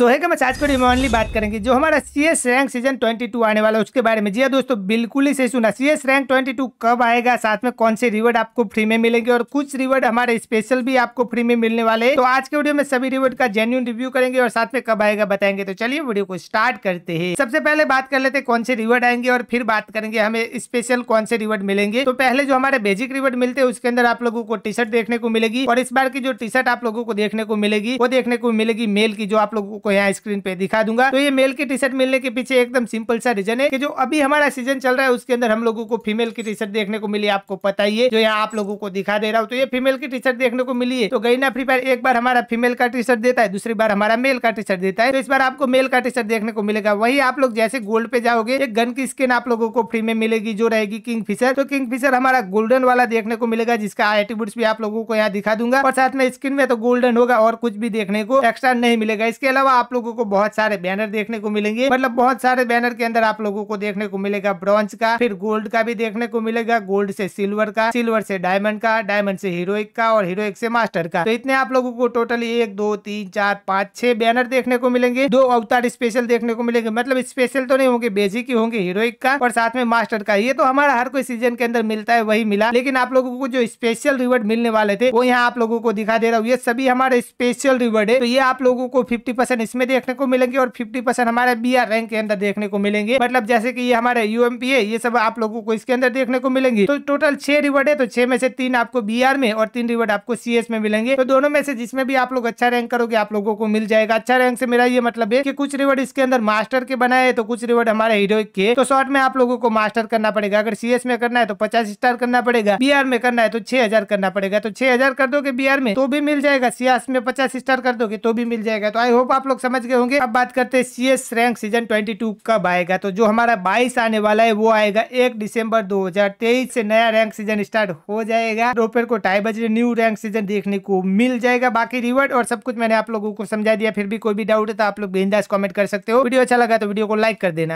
सोहे का मैच आज को रिमोनली बात करेंगे जो हमारा C S rank season twenty two आने वाला है उसके बारे में जी हाँ दोस्तों बिल्कुल ही सही सुना सी एस रैंक टू कब आएगा साथ में कौन से रिवॉर्ड आपको फ्री में मिलेंगे और कुछ रिवॉर्ड हमारे स्पेशल भी आपको फ्री में मिलने वाले हैं तो आज के वीडियो में सभी रिवॉर्ड का जेन्यून रिव्यू करेंगे और साथ में कब आएगा बताएंगे तो चलिए वीडियो को स्टार्ट करते हैं सबसे पहले बात कर लेते कौन से रिवॉर्ड आएंगे और फिर बात करेंगे हमें स्पेशल कौन से रिवॉर्ड मिलेंगे तो पहले जो हमारे बेसिक रिवॉर्ड मिलते हैं उसके अंदर आप लोगों को टी शर्ट देखने को मिलेगी और इस बार की जो टी शर्ट आप लोगों को देखने को मिलेगी वो देखने को मिलेगी मेल की जो आप लोगों को आपको यहाँ स्क्रीन पे दिखा दूंगा तो ये मेल की टी शर्ट मिलने के पीछे एकदम सिंपल सा रीजन है कि जो अभी हमारा सीजन चल रहा है उसके अंदर हम लोगों को फीमेल की टी शर्ट देखने को मिली आपको पता ही है जो यहाँ आप लोगों को दिखा दे रहा हूँ तो ये फीमेल की टी शर्ट देखने को मिली है तो गई ना फ्री फायर एक बार हमारा फीमेल का टी शर्ट देता है दूसरी बार हमारा मेल का टी शर्ट देता है तो इस बार आपको मेल का टी शर्ट देखने को मिलेगा वही आप लोग जैसे गोल्ड पे जाओगे एक गन की स्किन आप लोगों को फ्री में मिलेगी जो रहेगी किंग फिशर तो किंग फिशर हमारा गोल्डन वाला देखने को मिलेगा जिसका एटीब्यूट्स भी आप लोगों को यहाँ दिखा दूंगा और साथ में स्किन में तो गोल्डन होगा और कुछ भी देखने को एक्स्ट्रा नहीं मिलेगा इसके अलावा आप लोगों को बहुत सारे बैनर देखने को मिलेंगे मतलब बहुत सारे बैनर के अंदर आप लोगों को देखने को मिलेगा ब्रॉन्ज का फिर गोल्ड का भी देखने को मिलेगा गोल्ड से सिल्वर का सिल्वर से डायमंड का डायमंड से हीरोइक का और हीरोइक से मास्टर का तो इतने आप लोगों को टोटल एक दो तीन चार पाँच छह बैनर देखने को मिलेंगे दो अवतार स्पेशल देखने को मिलेंगे मतलब स्पेशल तो नहीं होंगे बेसिक ही होंगे हीरोइक का और साथ में मास्टर का ये तो हमारा हर कोई सीजन के अंदर मिलता है वही मिला लेकिन आप लोगों को जो स्पेशल रिवॉर्ड मिलने वाले थे वो यहाँ आप लोगों को दिखा दे रहा हूँ ये सभी हमारे स्पेशल रिवॉर्ड है तो ये आप लोगों को फिफ्टी परसेंट परसेंट इसमें देखने को मिलेंगे और फिफ्टी परसेंट हमारे बी आर रैंक के अंदर देखने को मिलेंगे मतलब जैसे कि ये हमारे यूएमपी है ये सब आप लोगों को इसके अंदर देखने को मिलेंगे तो टोटल छह रिवर्ड है तो छह में से तीन आपको बी आर में और तीन रिवर्ड आपको सी एस में मिलेंगे तो दोनों में से जिसमें भी आप लोग अच्छा रैंक करोगे आप लोगों को मिल जाएगा अच्छा रैंक से मेरा ये मतलब है कि कुछ रिवर्ड इसके अंदर मास्टर के बनाए हैं तो कुछ रिवर्ड हमारे हीरो के तो शॉर्ट में आप लोगों को मास्टर करना पड़ेगा अगर सीएस में करना है तो पचास स्टार करना पड़ेगा बी में करना है तो छह करना पड़ेगा तो छह कर दोगे बी में तो भी मिल जाएगा सीएस में पचास स्टार कर दोगे तो भी मिल जाएगा तो आई होप आप लोग समझ गए होंगे अब बात करते हैं सीएस रैंक सीजन 22 कब आएगा तो जो हमारा 22 आने वाला है वो आएगा 1 दिसंबर 2023 से नया रैंक सीजन स्टार्ट हो जाएगा दोपहर को ढाई बजे न्यू रैंक सीजन देखने को मिल जाएगा बाकी रिवर्ड और सब कुछ मैंने आप लोगों को समझा दिया फिर भी कोई भी डाउट है तो आप लोग बिंदा कॉमेंट कर सकते हो वीडियो अच्छा लगा तो वीडियो को लाइक कर देना